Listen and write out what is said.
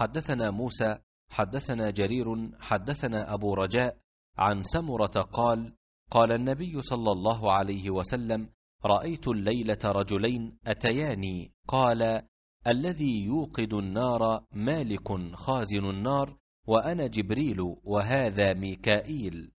حدثنا موسى حدثنا جرير حدثنا أبو رجاء عن سمرة قال قال النبي صلى الله عليه وسلم رأيت الليلة رجلين أتياني قال الذي يوقد النار مالك خازن النار وأنا جبريل وهذا ميكائيل